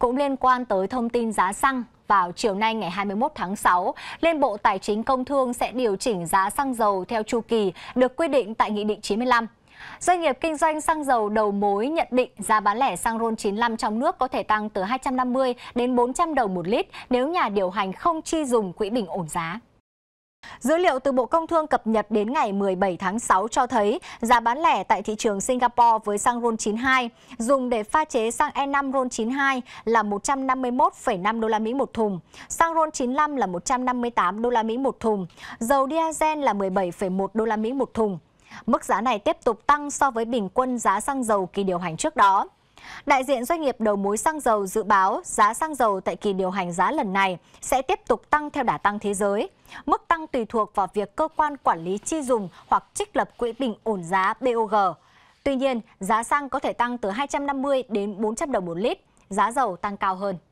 Cũng liên quan tới thông tin giá xăng, vào chiều nay ngày 21 tháng 6, Liên Bộ Tài chính Công Thương sẽ điều chỉnh giá xăng dầu theo chu kỳ được quy định tại Nghị định 95. Doanh nghiệp kinh doanh xăng dầu đầu mối nhận định giá bán lẻ xăng RON 95 trong nước có thể tăng từ 250 đến 400 đồng một lít nếu nhà điều hành không chi dùng quỹ bình ổn giá. Dữ liệu từ Bộ Công Thương cập nhật đến ngày 17 tháng 6 cho thấy giá bán lẻ tại thị trường Singapore với xăng RON92 dùng để pha chế xăng E5 RON92 là 151,5 đô la Mỹ một thùng, xăng RON95 là 158 đô la Mỹ một thùng, dầu diesel là 17,1 đô la Mỹ một thùng. Mức giá này tiếp tục tăng so với bình quân giá xăng dầu kỳ điều hành trước đó. Đại diện doanh nghiệp đầu mối xăng dầu dự báo giá xăng dầu tại kỳ điều hành giá lần này sẽ tiếp tục tăng theo đà tăng thế giới. Mức tăng tùy thuộc vào việc cơ quan quản lý chi dùng hoặc trích lập quỹ bình ổn giá BOG. Tuy nhiên, giá xăng có thể tăng từ 250 đến 400 đồng một lít, giá dầu tăng cao hơn.